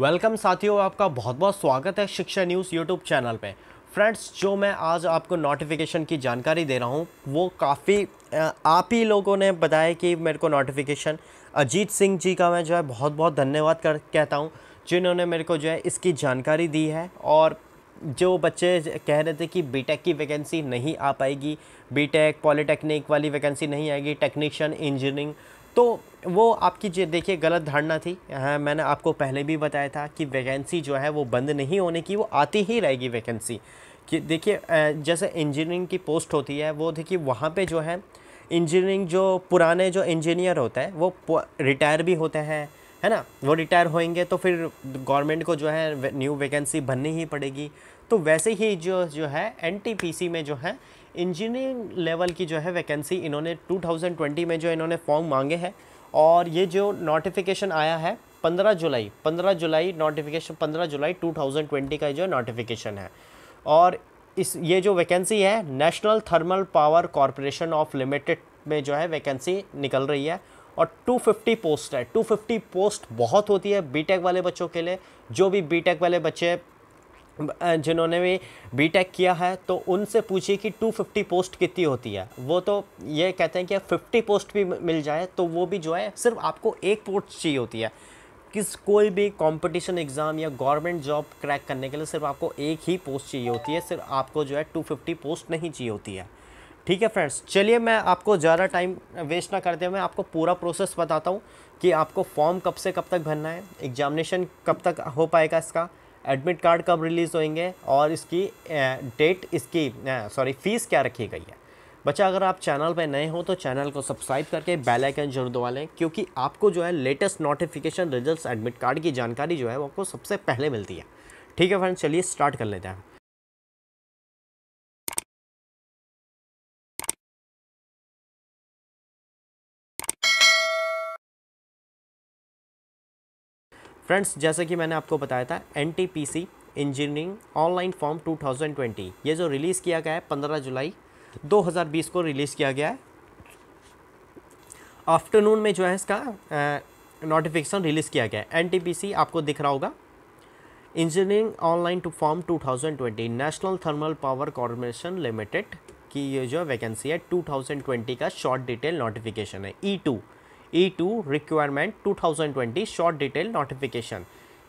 welcome साथियों आपका बहुत बहुत स्वागत है शिक्षा न्यूज़ यूट्यूब चैनल पे फ्रेंड्स जो मैं आज आपको नोटिफिकेशन की जानकारी दे रहा हूँ वो काफ़ी आप ही लोगों ने बताया कि मेरे को नोटिफिकेशन अजीत सिंह जी का मैं जो है बहुत बहुत धन्यवाद कर कहता हूँ जिन्होंने मेरे को जो है इसकी जानकारी दी है और जो बच्चे कह रहे थे कि बीटेक की वैकेंसी नहीं आ पाएगी बीटेक पॉलीटेक्निक वाली वैकेंसी नहीं आएगी टेक्नीशियन इंजीनियरिंग तो वो आपकी जो देखिए गलत धारणा थी हाँ मैंने आपको पहले भी बताया था कि वैकेंसी जो है वो बंद नहीं होने की वो आती ही रहेगी वैकेंसी कि देखिए जैसे इंजीनियरिंग की पोस्ट होती है वो देखिए वहाँ पे जो है इंजीनियरिंग जो पुराने जो इंजीनियर होते हैं वो रिटायर भी होते हैं है ना वो रिटायर होएंगे तो फिर गवर्नमेंट को जो है न्यू वैकेंसी भरनी ही पड़ेगी तो वैसे ही जो जो है एन में जो है इंजीनियरिंग लेवल की जो है वैकेंसी इन्होंने 2020 में जो इन्होंने फॉर्म मांगे हैं और ये जो नोटिफिकेशन आया है 15 जुलाई 15 जुलाई नोटिफिकेशन 15 जुलाई 2020 का जो नोटिफिकेशन है और इस ये जो वैकेंसी है National Thermal Power Corporation of Limited में जो है वैकेंसी निकल रही है और 250 पोस्ट है 250 पोस्ट बहुत होती है बीटेक वाले बच्चों के लिए जो भी बीटेक वाले बच्चे जिन्होंने भी बीटेक किया है तो उनसे पूछिए कि 250 पोस्ट कितनी होती है वो तो ये कहते हैं कि 50 पोस्ट भी मिल जाए तो वो भी जो है सिर्फ आपको एक पोस्ट चाहिए होती है किस कोई भी कंपटीशन एग्ज़ाम या गवर्नमेंट जॉब क्रैक करने के लिए सिर्फ आपको एक ही पोस्ट चाहिए होती है सिर्फ आपको जो है टू पोस्ट नहीं चाहिए होती है ठीक है फ्रेंड्स चलिए मैं आपको ज़्यादा टाइम वेस्ट ना करते हुए मैं आपको पूरा प्रोसेस बताता हूँ कि आपको फॉर्म कब से कब तक भरना है एग्जामिनेशन कब तक हो पाएगा इसका एडमिट कार्ड कब रिलीज़ होंगे और इसकी डेट इसकी सॉरी फ़ीस क्या रखी गई है बच्चा अगर आप चैनल पर नए हो तो चैनल को सब्सक्राइब करके बेल आइकन जरूर दबा लें क्योंकि आपको जो है latest notification results admit card की जानकारी जो है वो आपको सबसे पहले मिलती है ठीक है फ्रेंड्स चलिए स्टार्ट कर लेते हैं फ्रेंड्स जैसे कि मैंने आपको बताया था एन इंजीनियरिंग ऑनलाइन फॉर्म 2020 ये जो रिलीज़ किया गया है 15 जुलाई 2020 को रिलीज़ किया गया है आफ्टरनून में जो है इसका नोटिफिकेशन रिलीज़ किया गया है एन आपको दिख रहा होगा engineering online to form 2020 National Thermal Power Corporation Limited की ये जो वैकेंसी है 2020 का शॉर्ट डिटेल नोटिफिकेशन है E e two E two requirement two thousand twenty short detail notification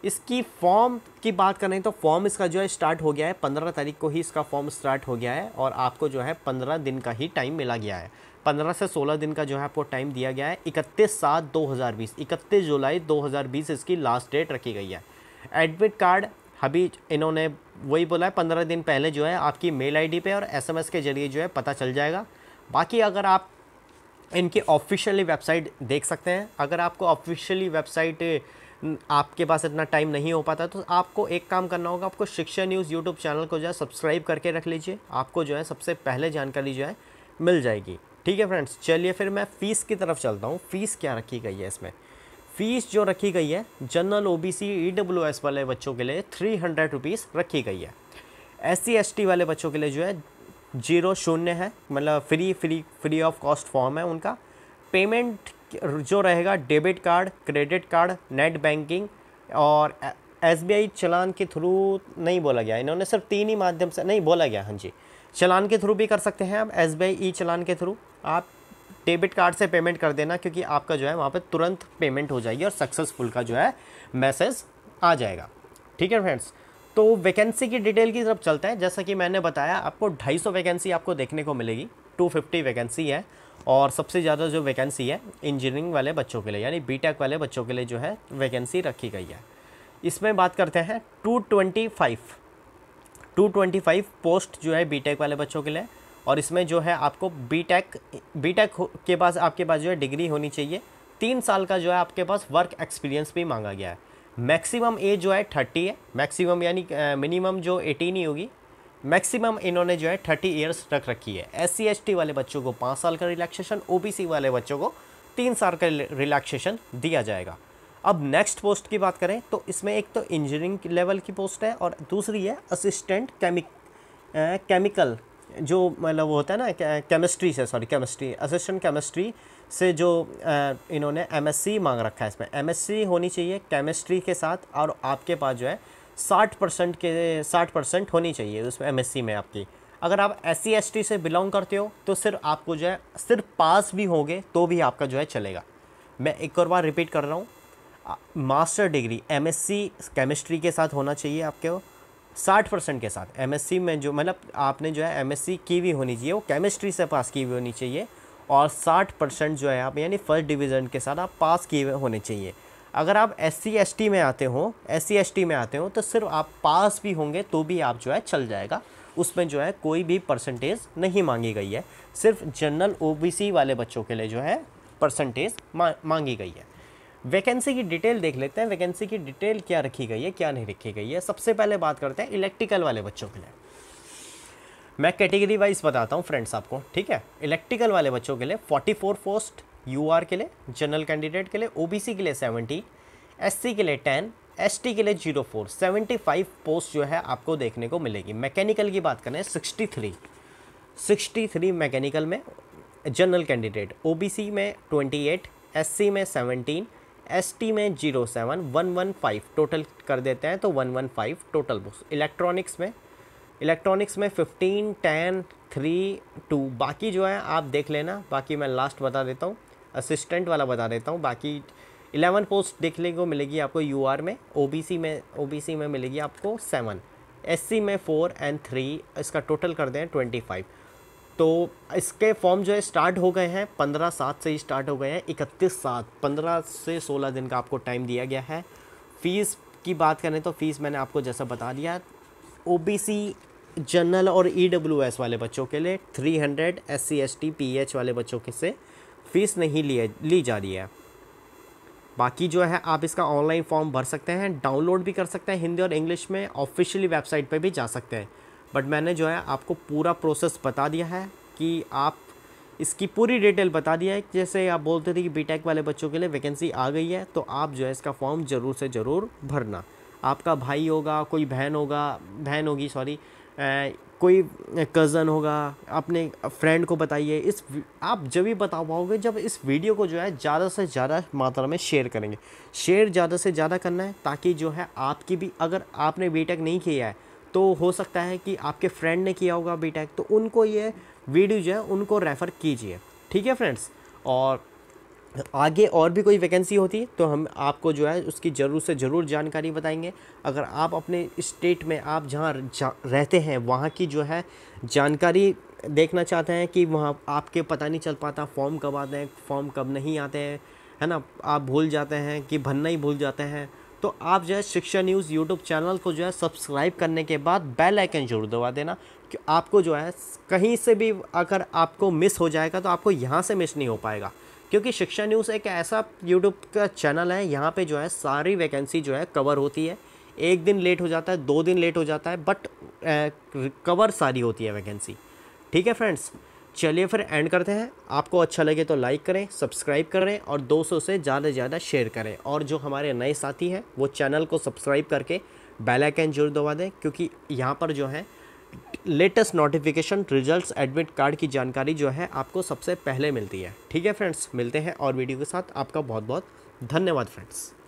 इसकी फॉर्म की बात करें तो फॉर्म इसका जो है स्टार्ट हो गया है पंद्रह तारीख को ही इसका फॉर्म स्टार्ट हो गया है और आपको जो है पंद्रह दिन का ही टाइम मिला गया है पंद्रह से सोलह दिन का जो है आपको टाइम दिया गया है इकतीस सात दो हज़ार बीस इकतीस जुलाई दो हज़ार बीस इसकी लास्ट डेट रखी गई है एडमिट कार्ड अभी इन्होंने वही बोला है पंद्रह दिन पहले जो है आपकी मेल आईडी पे और एसएमएस के जरिए जो है पता चल जाएगा बाकी अगर आप इनकी ऑफिशियली वेबसाइट देख सकते हैं अगर आपको ऑफिशियली वेबसाइट आपके पास इतना टाइम नहीं हो पाता तो आपको एक काम करना होगा आपको शिक्षा न्यूज़ यूट्यूब चैनल को जो है सब्सक्राइब करके रख लीजिए आपको जो है सबसे पहले जानकारी जो है मिल जाएगी ठीक है फ्रेंड्स चलिए फिर मैं फ़ीस की तरफ चलता हूँ फ़ीस क्या रखी गई है इसमें फ़ीस जो रखी गई है general O B C E W S वाले बच्चों के लिए थ्री हंड्रेड रुपीज़ रखी गई है एस सी एस टी वाले बच्चों के लिए जो है जीरो शून्य है मतलब free free free of cost form है उनका पेमेंट जो रहेगा debit card credit card net banking और एस चलान के थ्रू नहीं बोला गया इन्होंने सिर्फ तीन ही माध्यम से नहीं बोला गया हाँ जी चलान के थ्रू भी कर सकते हैं आप एस ई चलान के थ्रू आप डेबिट कार्ड से पेमेंट कर देना क्योंकि आपका जो है वहाँ पर तुरंत पेमेंट हो जाएगी और सक्सेसफुल का जो है मैसेज आ जाएगा ठीक है फ्रेंड्स तो वैकेंसी की डिटेल की तरफ चलते हैं जैसा कि मैंने बताया आपको 250 वैकेंसी आपको देखने को मिलेगी 250 वैकेंसी है और सबसे ज़्यादा जो वैकेंसी है इंजीनियरिंग वाले बच्चों के लिए यानी बी वाले बच्चों के लिए जो है वैकेंसी रखी गई है इसमें बात करते हैं टू ट्वेंटी पोस्ट जो है बी वाले बच्चों के लिए और इसमें जो है आपको बी टेक के पास आपके पास जो है डिग्री होनी चाहिए तीन साल का जो है आपके पास वर्क एक्सपीरियंस भी मांगा गया है मैक्सिमम एज जो है थर्टी है मैक्सिमम यानी मिनिमम जो एटीन ही होगी मैक्सिमम इन्होंने जो है थर्टी ईयर्स रख रखी है एस सी वाले बच्चों को पाँच साल का रिलैक्सेशन ओ वाले बच्चों को तीन साल का रिलैक्सेशन दिया जाएगा अब नेक्स्ट पोस्ट की बात करें तो इसमें एक तो इंजीनियरिंग लेवल की पोस्ट है और दूसरी है असिस्टेंट केमिक केमिकल जो मतलब वो होता है ना केमिस्ट्री से सॉरी केमिस्ट्री असिस्टेंट केमिस्ट्री से जो इन्होंने एमएससी मांग रखा है इसमें एमएससी होनी चाहिए केमिस्ट्री के साथ और आपके पास जो है साठ परसेंट के साठ परसेंट होनी चाहिए उसमें एमएससी में आपकी अगर आप एस सी से बिलोंग करते हो तो सिर्फ आपको जो है सिर्फ पास भी होगे तो भी आपका जो है चलेगा मैं एक और बार रिपीट कर रहा हूँ मास्टर डिग्री एम केमिस्ट्री के साथ होना चाहिए आपके साठ परसेंट के साथ एम में जो मतलब आपने जो है एम की भी होनी चाहिए वो केमिस्ट्री से पास की हुई होनी चाहिए और 60 परसेंट जो है आप यानी फर्स्ट डिवीज़न के साथ आप पास किए हुए होने चाहिए अगर आप एस सी में आते हो एस सी में आते हो तो सिर्फ आप पास भी होंगे तो भी आप जो है चल जाएगा उसमें जो है कोई भी परसेंटेज नहीं मांगी गई है सिर्फ जनरल सी वाले बच्चों के लिए जो है परसेंटेज मांगी गई है वैकेंसी की डिटेल देख लेते हैं वैकेंसी की डिटेल क्या रखी गई है क्या नहीं रखी गई है सबसे पहले बात करते हैं इलेक्ट्रिकल वाले बच्चों के लिए मैं कैटेगरी वाइज बताता हूँ फ्रेंड्स आपको ठीक है इलेक्ट्रिकल वाले बच्चों के लिए 44 पोस्ट आर के लिए जनरल कैंडिडेट के लिए ओबीसी के लिए 70 एससी के लिए 10 एसटी के लिए जीरो फोर सेवेंटी पोस्ट जो है आपको देखने को मिलेगी मैकेनिकल की बात करें सिक्सटी सिक्सटी थ्री मैकेनिकल में जनरल कैंडिडेट सी में एस सी में 17 टी में zero seven one one five total कर देते हैं तो one one five total books electronics में इलेक्ट्रॉनिक्स में फिफ्टीन टेन थ्री टू बाकी जो है आप देख लेना बाकी मैं लास्ट बता देता हूँ असिस्टेंट वाला बता देता हूँ बाकी इलेवन पोस्ट देखने को मिलेगी आपको यू आर में ओ बी सी में ओ बी सी में मिलेगी आपको सेवन एस सी में फ़ोर एंड थ्री इसका टोटल कर दें ट्वेंटी फाइव तो इसके फॉर्म जो है स्टार्ट हो गए हैं पंद्रह सात से ही स्टार्ट हो गए हैं इकतीस सात पंद्रह से सोलह दिन का आपको टाइम दिया गया है फ़ीस की बात करें तो फ़ीस मैंने आपको जैसा बता दिया ओ बी सी जनरल और ई e वाले बच्चों के लिए three hundred S C S T P H वाले बच्चों के से फ़ीस नहीं लिए ली जा रही है बाकी जो है आप इसका ऑनलाइन फॉर्म भर सकते हैं डाउनलोड भी कर सकते हैं हिंदी और इंग्लिश में ऑफिशियली वेबसाइट पर भी जा सकते हैं बट मैंने जो है आपको पूरा प्रोसेस बता दिया है कि आप इसकी पूरी डिटेल बता दिया है जैसे आप बोलते थे कि बीटेक वाले बच्चों के लिए वैकेंसी आ गई है तो आप जो है इसका फॉर्म ज़रूर से ज़रूर भरना आपका भाई होगा कोई बहन होगा बहन होगी सॉरी कोई कज़न होगा अपने फ्रेंड को बताइए इस आप जब भी बता पाओगे जब इस वीडियो को जो है ज़्यादा से ज़्यादा मात्रा में शेयर करेंगे शेयर ज़्यादा से ज़्यादा करना है ताकि जो है आपकी भी अगर आपने बीटेक नहीं किया है तो हो सकता है कि आपके फ्रेंड ने किया होगा बीटेक तो उनको ये वीडियो जो है उनको रेफ़र कीजिए ठीक है फ्रेंड्स और आगे और भी कोई वैकेंसी होती तो हम आपको जो है उसकी ज़रूर से ज़रूर जानकारी बताएंगे अगर आप अपने स्टेट में आप जहाँ रहते हैं वहाँ की जो है जानकारी देखना चाहते हैं कि वहाँ आपके पता नहीं चल पाता फॉर्म कब आते हैं फॉर्म कब नहीं आते हैं है ना आप भूल जाते हैं कि भरना ही भूल जाते हैं तो आप जो है शिक्षा न्यूज़ यूट्यूब चैनल को जो है सब्सक्राइब करने के बाद बेल आइकन जरूर दबा देना कि आपको जो है कहीं से भी अगर आपको मिस हो जाएगा तो आपको यहाँ से मिस नहीं हो पाएगा क्योंकि शिक्षा न्यूज़ एक ऐसा यूट्यूब का चैनल है यहाँ पे जो है सारी वैकेंसी जो है कवर होती है एक दिन लेट हो जाता है दो दिन लेट हो जाता है बट कवर सारी होती है वैकेंसी ठीक है फ्रेंड्स चलिए फिर एंड करते हैं आपको अच्छा लगे तो लाइक करें सब्सक्राइब करें और दोस्तों से ज़्यादा से ज़्यादा शेयर करें और जो हमारे नए साथी हैं वो चैनल को सब्सक्राइब करके बेल आइकन जरूर दबा दें क्योंकि यहाँ पर जो है latest notification results admit card की जानकारी जो है आपको सबसे पहले मिलती है ठीक है फ्रेंड्स मिलते हैं और वीडियो के साथ आपका बहुत बहुत धन्यवाद फ्रेंड्स